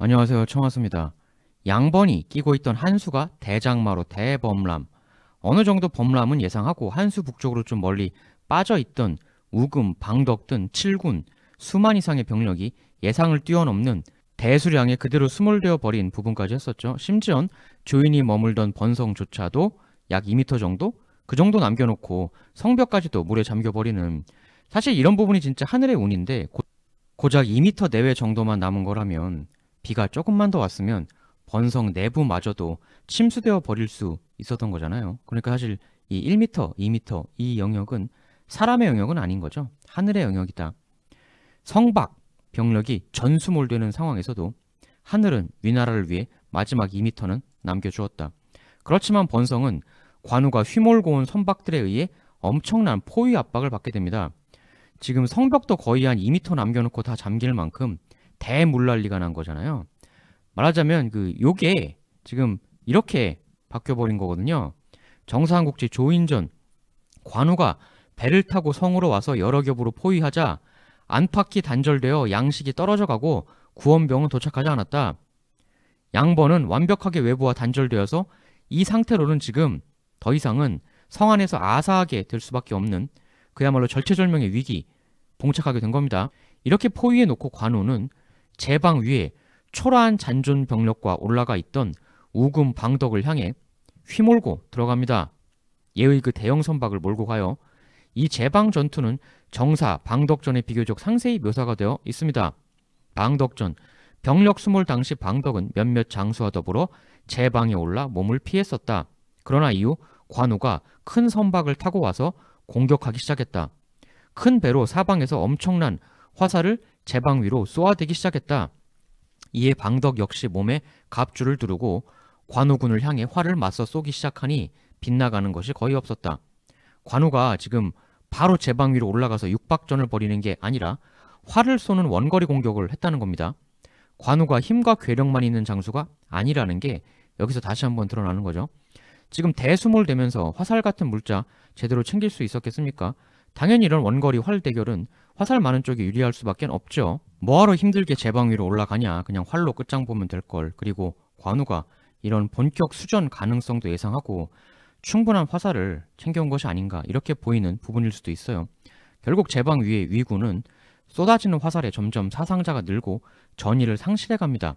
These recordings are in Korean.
안녕하세요. 청하수입니다. 양번이 끼고 있던 한수가 대장마로 대범람. 어느 정도 범람은 예상하고 한수 북쪽으로 좀 멀리 빠져 있던 우금, 방덕 등칠군 수만 이상의 병력이 예상을 뛰어넘는 대수량에 그대로 수몰되어 버린 부분까지 했었죠. 심지어 주인이 머물던 번성조차도 약 2미터 정도? 그 정도 남겨놓고 성벽까지도 물에 잠겨버리는 사실 이런 부분이 진짜 하늘의 운인데 고, 작 2미터 내외 정도만 남은 거라면 비가 조금만 더 왔으면 번성 내부마저도 침수되어 버릴 수 있었던 거잖아요. 그러니까 사실 이 1m, 2m 이 영역은 사람의 영역은 아닌 거죠. 하늘의 영역이다. 성박, 병력이 전수몰되는 상황에서도 하늘은 위나라를 위해 마지막 2m는 남겨주었다. 그렇지만 번성은 관우가 휘몰고 온 선박들에 의해 엄청난 포위 압박을 받게 됩니다. 지금 성벽도 거의 한 2m 남겨놓고 다 잠길 만큼 대물난리가 난 거잖아요. 말하자면 그 요게 지금 이렇게 바뀌어버린 거거든요. 정상국지 조인전 관우가 배를 타고 성으로 와서 여러 겹으로 포위하자 안팎이 단절되어 양식이 떨어져가고 구원병은 도착하지 않았다. 양번은 완벽하게 외부와 단절되어서 이 상태로는 지금 더 이상은 성 안에서 아사하게 될 수밖에 없는 그야말로 절체절명의 위기 봉착하게 된 겁니다. 이렇게 포위해 놓고 관우는 제방 위에 초라한 잔존 병력과 올라가 있던 우금 방덕을 향해 휘몰고 들어갑니다. 예의 그 대형 선박을 몰고 가요. 이 제방 전투는 정사 방덕전에 비교적 상세히 묘사가 되어 있습니다. 방덕전 병력 수몰 당시 방덕은 몇몇 장수와 더불어 제방에 올라 몸을 피했었다. 그러나 이후 관우가 큰 선박을 타고 와서 공격하기 시작했다. 큰 배로 사방에서 엄청난 화살을 제방 위로 쏘아대기 시작했다. 이에 방덕 역시 몸에 갑주를 두르고 관우군을 향해 활을 맞서 쏘기 시작하니 빗나가는 것이 거의 없었다. 관우가 지금 바로 제방 위로 올라가서 육박전을 벌이는 게 아니라 활을 쏘는 원거리 공격을 했다는 겁니다. 관우가 힘과 괴력만 있는 장수가 아니라는 게 여기서 다시 한번 드러나는 거죠. 지금 대수몰 되면서 화살 같은 물자 제대로 챙길 수 있었겠습니까? 당연히 이런 원거리 활 대결은 화살 많은 쪽이 유리할 수밖에 없죠. 뭐하러 힘들게 제방 위로 올라가냐 그냥 활로 끝장 보면 될걸 그리고 관우가 이런 본격 수전 가능성도 예상하고 충분한 화살을 챙겨온 것이 아닌가 이렇게 보이는 부분일 수도 있어요. 결국 제방 위의 위군은 쏟아지는 화살에 점점 사상자가 늘고 전의를 상실해갑니다.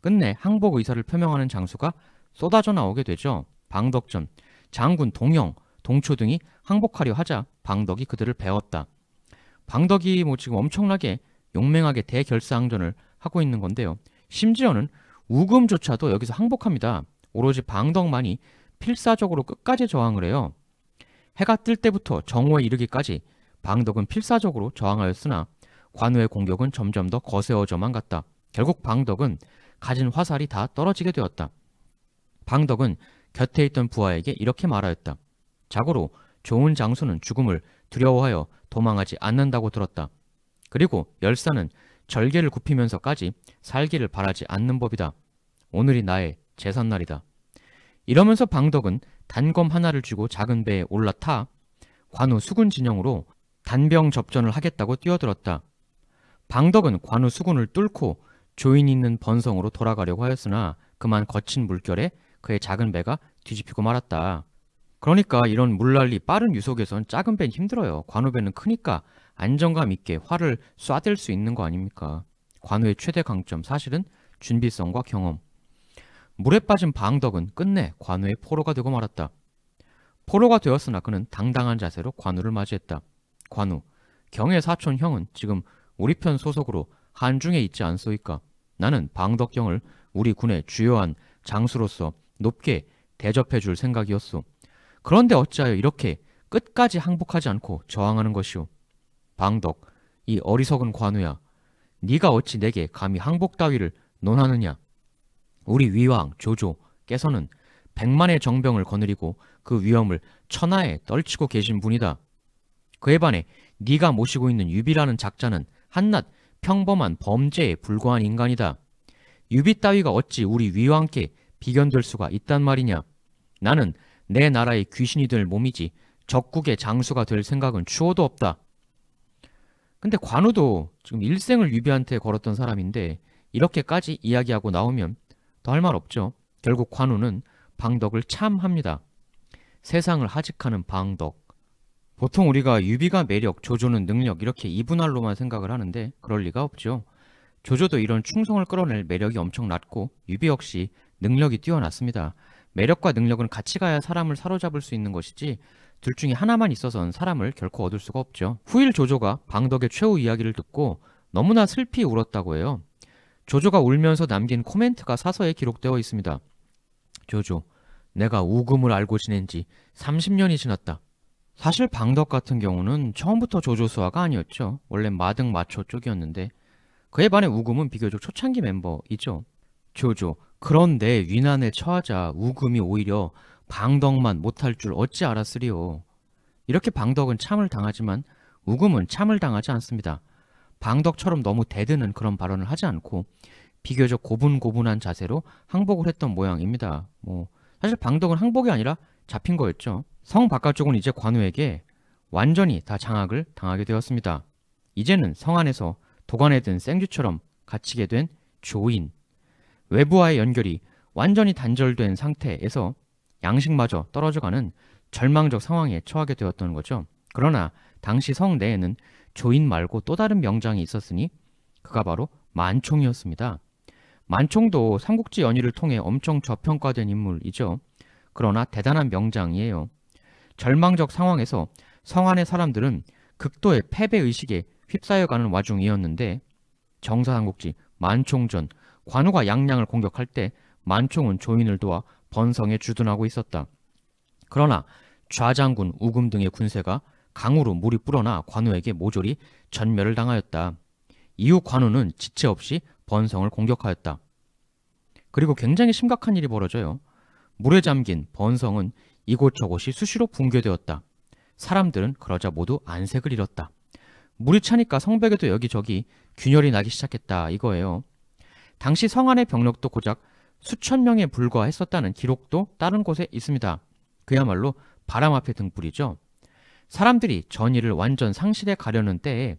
끝내 항복 의사를 표명하는 장수가 쏟아져 나오게 되죠. 방덕전, 장군 동영, 동초 등이 항복하려 하자 방덕이 그들을 배웠다. 방덕이 뭐 지금 엄청나게 용맹하게 대결사항전을 하고 있는 건데요. 심지어는 우금조차도 여기서 항복합니다. 오로지 방덕만이 필사적으로 끝까지 저항을 해요. 해가 뜰 때부터 정오에 이르기까지 방덕은 필사적으로 저항하였으나 관우의 공격은 점점 더 거세어져만 갔다. 결국 방덕은 가진 화살이 다 떨어지게 되었다. 방덕은 곁에 있던 부하에게 이렇게 말하였다. 자고로 좋은 장수는 죽음을 두려워하여 도망하지 않는다고 들었다. 그리고 열사는 절개를 굽히면서까지 살기를 바라지 않는 법이다. 오늘이 나의 제삿날이다 이러면서 방덕은 단검 하나를 쥐고 작은 배에 올라타 관우 수군 진영으로 단병 접전을 하겠다고 뛰어들었다. 방덕은 관우 수군을 뚫고 조인 있는 번성으로 돌아가려고 하였으나 그만 거친 물결에 그의 작은 배가 뒤집히고 말았다. 그러니까 이런 물난리 빠른 유속에선 작은 배는 힘들어요. 관우배는 크니까 안정감 있게 활을 쏴댈 수 있는 거 아닙니까? 관우의 최대 강점 사실은 준비성과 경험. 물에 빠진 방덕은 끝내 관우의 포로가 되고 말았다. 포로가 되었으나 그는 당당한 자세로 관우를 맞이했다. 관우, 경의 사촌 형은 지금 우리 편 소속으로 한중에 있지 않소이까. 나는 방덕 형을 우리 군의 주요한 장수로서 높게 대접해 줄 생각이었소. 그런데 어찌하여 이렇게 끝까지 항복하지 않고 저항하는 것이오. 방덕, 이 어리석은 관우야. 네가 어찌 내게 감히 항복 따위를 논하느냐. 우리 위왕 조조께서는 백만의 정병을 거느리고 그 위험을 천하에 떨치고 계신 분이다. 그에 반해 네가 모시고 있는 유비라는 작자는 한낱 평범한 범죄에 불과한 인간이다. 유비 따위가 어찌 우리 위왕께 비견될 수가 있단 말이냐. 나는 내 나라의 귀신이 될 몸이지 적국의 장수가 될 생각은 추호도 없다. 근데 관우도 지금 일생을 유비한테 걸었던 사람인데 이렇게까지 이야기하고 나오면 더 할 말 없죠. 결국 관우는 방덕을 참합니다. 세상을 하직하는 방덕. 보통 우리가 유비가 매력, 조조는 능력 이렇게 이분할로만 생각을 하는데 그럴 리가 없죠. 조조도 이런 충성을 끌어낼 매력이 엄청낮고 유비 역시 능력이 뛰어났습니다. 매력과 능력은 같이 가야 사람을 사로잡을 수 있는 것이지 둘 중에 하나만 있어서는 사람을 결코 얻을 수가 없죠. 후일 조조가 방덕의 최후 이야기를 듣고 너무나 슬피 울었다고 해요. 조조가 울면서 남긴 코멘트가 사서에 기록되어 있습니다. 조조, 내가 우금을 알고 지낸 지 30년이 지났다. 사실 방덕 같은 경우는 처음부터 조조수화가 아니었죠. 원래 마등 마초 쪽이었는데 그에 반해 우금은 비교적 초창기 멤버이죠. 조조, 그런데 위난에 처하자 우금이 오히려 방덕만 못할 줄 어찌 알았으리요. 이렇게 방덕은 참을 당하지만 우금은 참을 당하지 않습니다. 방덕처럼 너무 대드는 그런 발언을 하지 않고 비교적 고분고분한 자세로 항복을 했던 모양입니다. 뭐 사실 방덕은 항복이 아니라 잡힌 거였죠. 성 바깥쪽은 이제 관우에게 완전히 다 장악을 당하게 되었습니다. 이제는 성 안에서 도관에 든 생쥐처럼 갇히게 된 조인 외부와의 연결이 완전히 단절된 상태에서 양식마저 떨어져가는 절망적 상황에 처하게 되었던 거죠. 그러나 당시 성 내에는 조인 말고 또 다른 명장이 있었으니 그가 바로 만총이었습니다. 만총도 삼국지 연의를 통해 엄청 저평가된 인물이죠. 그러나 대단한 명장이에요. 절망적 상황에서 성안의 사람들은 극도의 패배의식에 휩싸여가는 와중이었는데 정사삼국지 만총전 관우가 양양을 공격할 때 만총은 조인을 도와 번성에 주둔하고 있었다. 그러나 좌장군 우금 등의 군세가 강으로 물이 불어나 관우에게 모조리 전멸을 당하였다. 이후 관우는 지체 없이 번성을 공격하였다. 그리고 굉장히 심각한 일이 벌어져요. 물에 잠긴 번성은 이곳저곳이 수시로 붕괴되었다. 사람들은 그러자 모두 안색을 잃었다. 물이 차니까 성벽에도 여기저기 균열이 나기 시작했다 이거예요. 당시 성안의 병력도 고작 수천 명에 불과했었다는 기록도 다른 곳에 있습니다. 그야말로 바람 앞에 등불이죠. 사람들이 전의를 완전 상실해 가려는 때에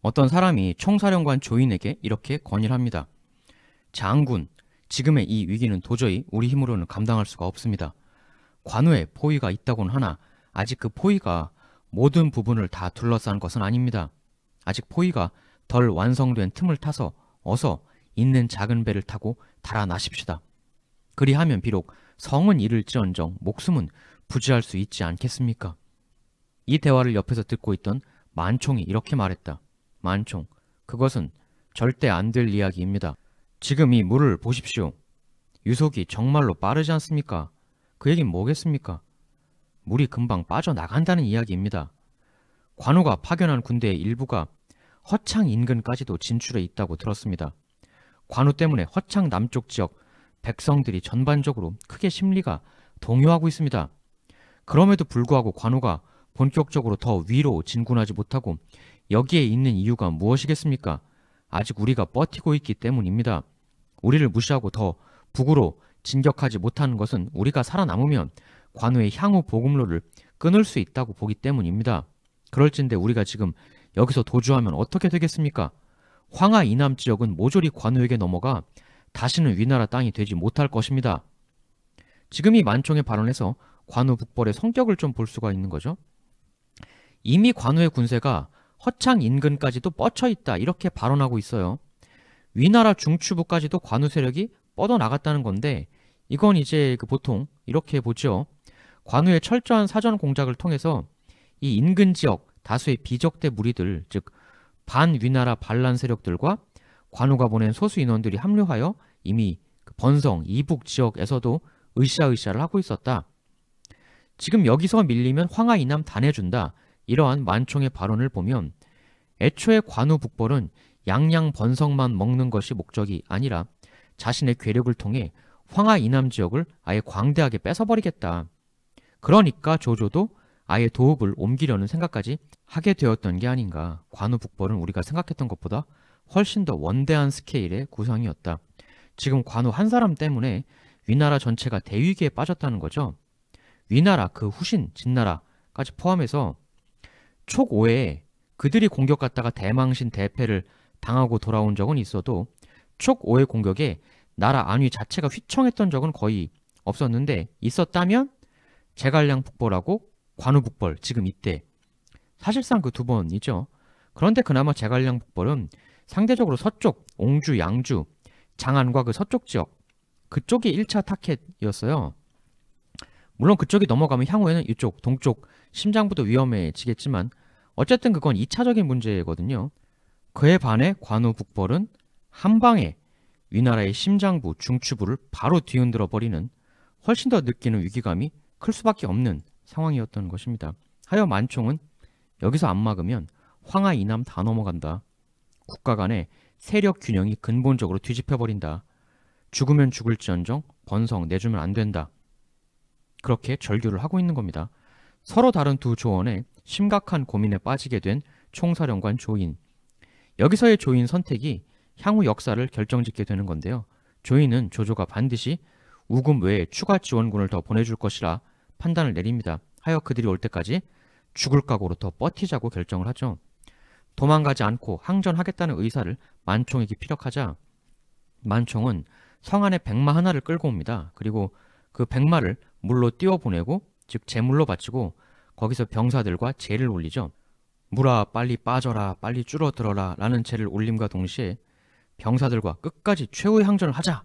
어떤 사람이 총사령관 조인에게 이렇게 건의를 합니다. 장군, 지금의 이 위기는 도저히 우리 힘으로는 감당할 수가 없습니다. 관우에 포위가 있다곤 하나 아직 그 포위가 모든 부분을 다 둘러싼 것은 아닙니다. 아직 포위가 덜 완성된 틈을 타서 어서 있는 작은 배를 타고 달아나십시다. 그리하면 비록 성은 잃을지언정 목숨은 부지할 수 있지 않겠습니까? 이 대화를 옆에서 듣고 있던 만총이 이렇게 말했다. 만총, 그것은 절대 안 될 이야기입니다. 지금 이 물을 보십시오. 유속이 정말로 빠르지 않습니까? 그 얘긴 뭐겠습니까? 물이 금방 빠져나간다는 이야기입니다. 관우가 파견한 군대의 일부가 허창 인근까지도 진출해 있다고 들었습니다. 관우 때문에 허창 남쪽 지역 백성들이 전반적으로 크게 심리가 동요하고 있습니다. 그럼에도 불구하고 관우가 본격적으로 더 위로 진군하지 못하고 여기에 있는 이유가 무엇이겠습니까? 아직 우리가 버티고 있기 때문입니다. 우리를 무시하고 더 북으로 진격하지 못하는 것은 우리가 살아남으면 관우의 향후 보급로를 끊을 수 있다고 보기 때문입니다. 그럴진데 우리가 지금 여기서 도주하면 어떻게 되겠습니까? 황하 이남 지역은 모조리 관우에게 넘어가 다시는 위나라 땅이 되지 못할 것입니다. 지금 이 만총의 발언에서 관우 북벌의 성격을 좀 볼 수가 있는 거죠. 이미 관우의 군세가 허창 인근까지도 뻗쳐 있다 이렇게 발언하고 있어요. 위나라 중추부까지도 관우 세력이 뻗어 나갔다는 건데 이건 이제 그 보통 이렇게 보죠. 관우의 철저한 사전 공작을 통해서 이 인근 지역 다수의 비적대 무리들 즉 반위나라 반란 세력들과 관우가 보낸 소수 인원들이 합류하여 이미 그 번성, 이북 지역에서도 으쌰으쌰를 하고 있었다. 지금 여기서 밀리면 황하 이남 단해준다. 이러한 만총의 발언을 보면 애초에 관우 북벌은 양양 번성만 먹는 것이 목적이 아니라 자신의 괴력을 통해 황하 이남 지역을 아예 광대하게 뺏어버리겠다. 그러니까 조조도 아예 도읍을 옮기려는 생각까지 하게 되었던 게 아닌가. 관우북벌은 우리가 생각했던 것보다 훨씬 더 원대한 스케일의 구성이었다. 지금 관우 한 사람 때문에 위나라 전체가 대위기에 빠졌다는 거죠. 위나라, 그 후신, 진나라까지 포함해서 촉오에 그들이 공격갔다가 대망신 대패를 당하고 돌아온 적은 있어도 촉오의 공격에 나라 안위 자체가 휘청했던 적은 거의 없었는데 있었다면 제갈량 북벌하고 관우북벌 지금 이때 사실상 그 두 번이죠. 그런데 그나마 제갈량 북벌은 상대적으로 서쪽 옹주 양주 장안과 그 서쪽 지역 그쪽이 1차 타켓이었어요. 물론 그쪽이 넘어가면 향후에는 이쪽 동쪽 심장부도 위험해지겠지만 어쨌든 그건 2차적인 문제거든요. 그에 반해 관우 북벌은 한방에 위나라의 심장부 중추부를 바로 뒤흔들어 버리는 훨씬 더 느끼는 위기감이 클 수밖에 없는 상황이었던 것입니다. 하여 만총은 여기서 안 막으면 황하 이남 다 넘어간다. 국가 간의 세력 균형이 근본적으로 뒤집혀버린다. 죽으면 죽을지언정 번성 내주면 안 된다. 그렇게 절규를 하고 있는 겁니다. 서로 다른 두 조원에 심각한 고민에 빠지게 된 총사령관 조인. 여기서의 조인 선택이 향후 역사를 결정짓게 되는 건데요. 조인은 조조가 반드시 우금 외에 추가 지원군을 더 보내줄 것이라 판단을 내립니다. 하여 그들이 올 때까지 죽을 각오로 더 버티자고 결정을 하죠. 도망가지 않고 항전하겠다는 의사를 만총에게 피력하자 만총은 성 안에 백마 하나를 끌고 옵니다. 그리고 그 백마를 물로 띄워보내고 즉 제물로 바치고 거기서 병사들과 재를 올리죠. 물아 빨리 빠져라 빨리 줄어들어라 라는 재를 올림과 동시에 병사들과 끝까지 최후의 항전을 하자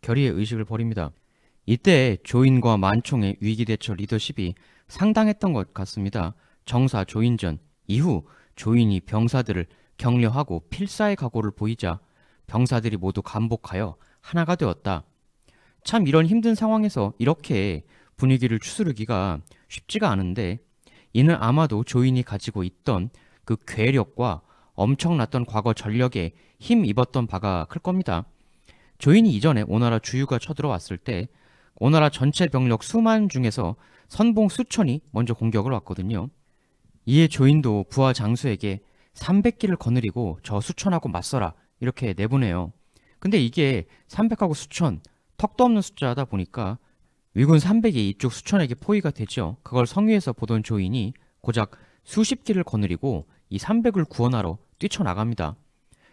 결의의 의식을 버립니다 이때 조인과 만총의 위기대처 리더십이 상당했던 것 같습니다. 정사 조인전 이후 조인이 병사들을 격려하고 필사의 각오를 보이자 병사들이 모두 감복하여 하나가 되었다. 참 이런 힘든 상황에서 이렇게 분위기를 추스르기가 쉽지가 않은데 이는 아마도 조인이 가지고 있던 그 괴력과 엄청났던 과거 전력에 힘입었던 바가 클 겁니다. 조인이 이전에 오나라 주유가 쳐들어왔을 때 오나라 전체 병력 수만 중에서 선봉 수천이 먼저 공격을 왔거든요. 이에 조인도 부하 장수에게 300기를 거느리고 저 수천하고 맞서라 이렇게 내보내요. 근데 이게 300하고 수천 턱도 없는 숫자다 보니까 위군 300이 이쪽 수천에게 포위가 되죠. 그걸 성위에서 보던 조인이 고작 수십 기를 거느리고 이 300을 구원하러 뛰쳐나갑니다.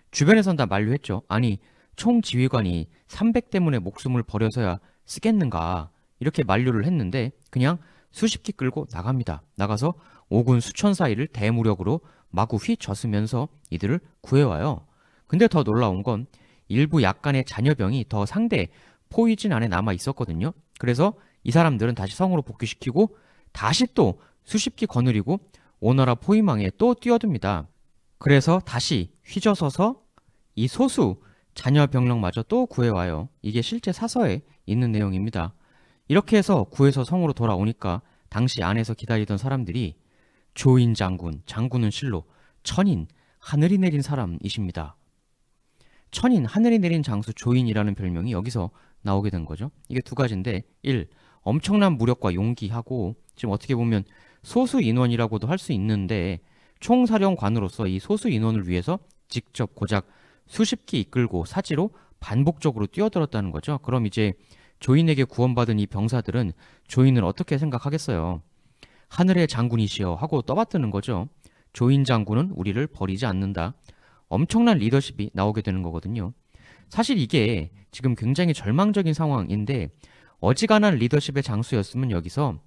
주변에선 다 만류했죠. 아니 총지휘관이 300 때문에 목숨을 버려서야 쓰겠는가 이렇게 만류를 했는데 그냥 수십 기 끌고 나갑니다. 나가서 오군 수천 사이를 대무력으로 마구 휘젓으면서 이들을 구해와요. 근데 더 놀라운 건 일부 약간의 잔여병이 더 상대 포이진 안에 남아 있었거든요. 그래서 이 사람들은 다시 성으로 복귀시키고 다시 또 수십 기 거느리고 오너라 포위망에 또 뛰어듭니다. 그래서 다시 휘젓어서이 소수 잔여 병력마저 또 구해와요. 이게 실제 사서에 있는 내용입니다. 이렇게 해서 구에서 성으로 돌아오니까 당시 안에서 기다리던 사람들이 조인 장군, 장군은 실로 천인, 하늘이 내린 사람이십니다. 천인, 하늘이 내린 장수 조인이라는 별명이 여기서 나오게 된 거죠. 이게 두 가지인데 1. 엄청난 무력과 용기하고 지금 어떻게 보면 소수 인원이라고도 할 수 있는데 총사령관으로서 이 소수 인원을 위해서 직접 고작 수십 기 이끌고 사지로 반복적으로 뛰어들었다는 거죠. 그럼 이제 조인에게 구원받은 이 병사들은 조인을 어떻게 생각하겠어요? 하늘의 장군이시여 하고 떠받드는 거죠. 조인 장군은 우리를 버리지 않는다. 엄청난 리더십이 나오게 되는 거거든요. 사실 이게 지금 굉장히 절망적인 상황인데 어지간한 리더십의 장수였으면 여기서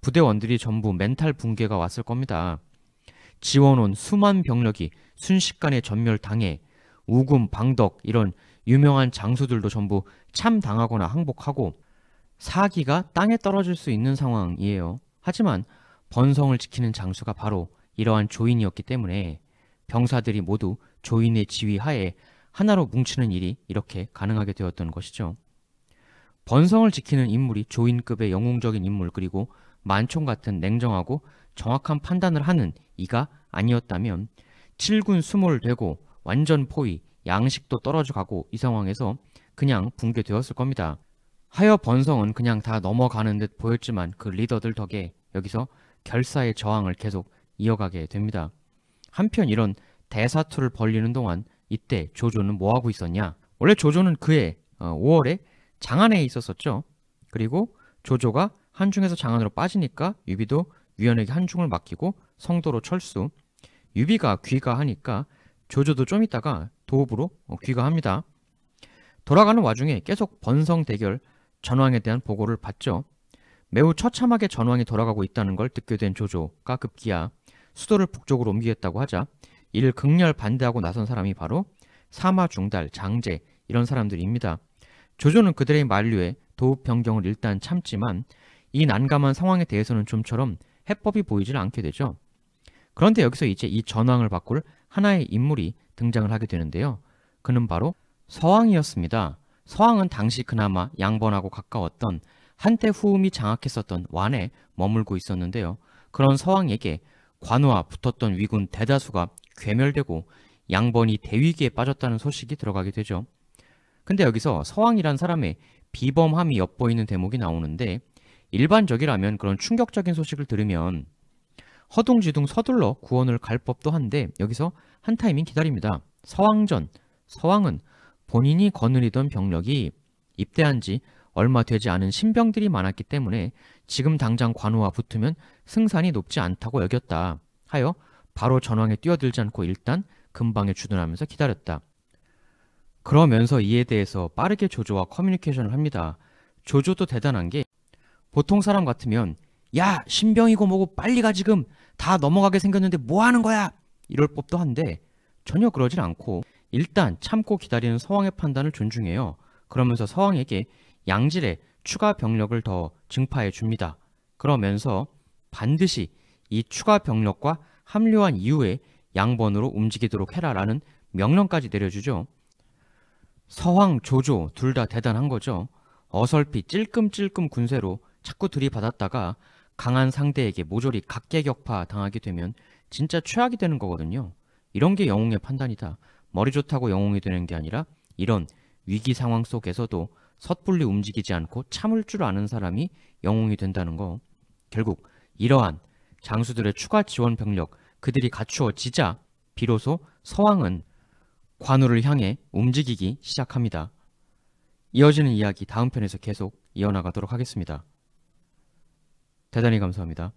부대원들이 전부 멘탈 붕괴가 왔을 겁니다. 지원온 수만 병력이 순식간에 전멸당해 우군, 방덕 이런 유명한 장수들도 전부 참당하거나 항복하고 사기가 땅에 떨어질 수 있는 상황이에요. 하지만 번성을 지키는 장수가 바로 이러한 조인이었기 때문에 병사들이 모두 조인의 지휘하에 하나로 뭉치는 일이 이렇게 가능하게 되었던 것이죠. 번성을 지키는 인물이 조인급의 영웅적인 인물 그리고 만총 같은 냉정하고 정확한 판단을 하는 이가 아니었다면 칠군 수몰 되고 완전 포위, 양식도 떨어져가고 이 상황에서 그냥 붕괴되었을 겁니다. 하여 번성은 그냥 다 넘어가는 듯 보였지만 그 리더들 덕에 여기서 결사의 저항을 계속 이어가게 됩니다. 한편 이런 대사투를 벌리는 동안 이때 조조는 뭐하고 있었냐? 원래 조조는 그해 5월에 어, 장안에 있었었죠. 그리고 조조가 한중에서 장안으로 빠지니까 유비도 위원에게 한중을 맡기고 성도로 철수. 유비가 귀가하니까 조조도 좀 있다가 도읍으로 귀가합니다. 돌아가는 와중에 계속 번성 대결 전황에 대한 보고를 받죠. 매우 처참하게 전황이 돌아가고 있다는 걸 듣게 된 조조가 급기야 수도를 북쪽으로 옮기겠다고 하자 이를 극렬 반대하고 나선 사람이 바로 사마 중달, 장제 이런 사람들입니다. 조조는 그들의 만류에 도읍 변경을 일단 참지만 이 난감한 상황에 대해서는 좀처럼 해법이 보이질 않게 되죠. 그런데 여기서 이제 이 전황을 바꿀 하나의 인물이 등장을 하게 되는데요. 그는 바로 서왕이었습니다. 서왕은 당시 그나마 양번하고 가까웠던 한때 후음이 장악했었던 완에 머물고 있었는데요. 그런 서왕에게 관우와 붙었던 위군 대다수가 괴멸되고 양번이 대위기에 빠졌다는 소식이 들어가게 되죠. 근데 여기서 서왕이란 사람의 비범함이 엿보이는 대목이 나오는데 일반적이라면 그런 충격적인 소식을 들으면 허둥지둥 서둘러 구원을 갈 법도 한데 여기서 한 타이밍 기다립니다. 서왕전, 서왕은 본인이 거느리던 병력이 입대한 지 얼마 되지 않은 신병들이 많았기 때문에 지금 당장 관우와 붙으면 승산이 높지 않다고 여겼다 하여 바로 전황에 뛰어들지 않고 일단 금방에 주둔하면서 기다렸다. 그러면서 이에 대해서 빠르게 조조와 커뮤니케이션을 합니다. 조조도 대단한 게 보통 사람 같으면 야 신병이고 뭐고 빨리 가 지금 다 넘어가게 생겼는데 뭐 하는 거야? 이럴 법도 한데 전혀 그러질 않고 일단 참고 기다리는 서왕의 판단을 존중해요. 그러면서 서왕에게 양질의 추가 병력을 더 증파해 줍니다. 그러면서 반드시 이 추가 병력과 합류한 이후에 양번으로 움직이도록 해라라는 명령까지 내려주죠. 서황, 조조 둘 다 대단한 거죠. 어설피 찔끔찔끔 군세로 자꾸 들이받았다가 강한 상대에게 모조리 각계격파 당하게 되면 진짜 최악이 되는 거거든요. 이런 게 영웅의 판단이다. 머리 좋다고 영웅이 되는 게 아니라 이런 위기 상황 속에서도 섣불리 움직이지 않고 참을 줄 아는 사람이 영웅이 된다는 거. 결국 이러한 장수들의 추가 지원 병력 그들이 갖추어지자 비로소 서왕은 관우를 향해 움직이기 시작합니다. 이어지는 이야기 다음 편에서 계속 이어나가도록 하겠습니다. 대단히 감사합니다.